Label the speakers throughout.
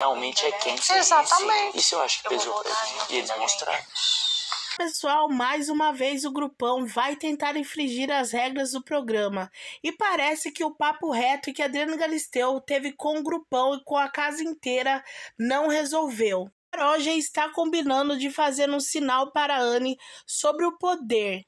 Speaker 1: realmente é quem se Exatamente. Isso eu acho que pesou pra ele. E eles Pessoal, mais uma vez o grupão vai tentar infringir as regras do programa. E parece que o papo reto que Adriano Galisteu teve com o grupão e com a casa inteira não resolveu. Carol já está combinando de fazer um sinal para a Anne sobre o poder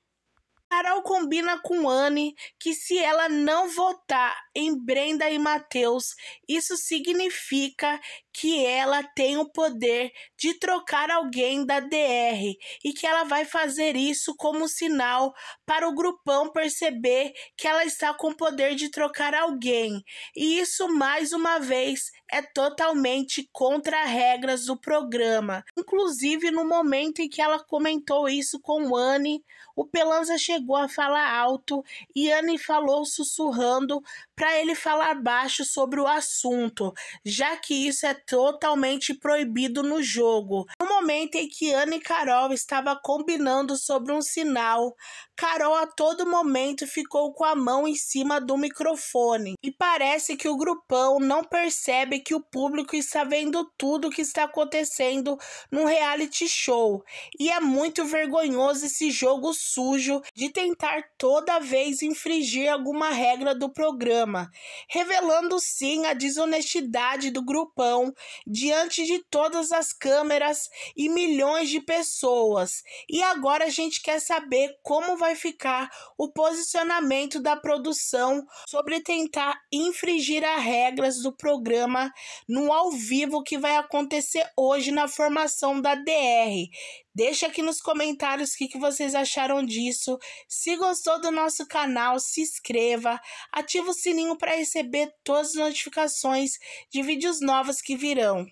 Speaker 1: Carol combina com Anne que se ela não votar em Brenda e Matheus, isso significa que ela tem o poder de trocar alguém da DR e que ela vai fazer isso como sinal para o grupão perceber que ela está com o poder de trocar alguém. E isso, mais uma vez, é totalmente contra as regras do programa. Inclusive, no momento em que ela comentou isso com Anne, o Pelanza chegou chegou a falar alto e Anne falou sussurrando para ele falar baixo sobre o assunto, já que isso é totalmente proibido no jogo. No momento em que Anne e Carol estavam combinando sobre um sinal, Carol a todo momento ficou com a mão em cima do microfone e parece que o grupão não percebe que o público está vendo tudo o que está acontecendo no reality show e é muito vergonhoso esse jogo sujo de tentar toda vez infringir alguma regra do programa, revelando sim a desonestidade do grupão diante de todas as câmeras e milhões de pessoas. E agora a gente quer saber como vai ficar o posicionamento da produção sobre tentar infringir as regras do programa no ao vivo que vai acontecer hoje na formação da DR. Deixa aqui nos comentários o que, que vocês acharam disso. Se gostou do nosso canal, se inscreva, ativa o sininho para receber todas as notificações de vídeos novos que virão.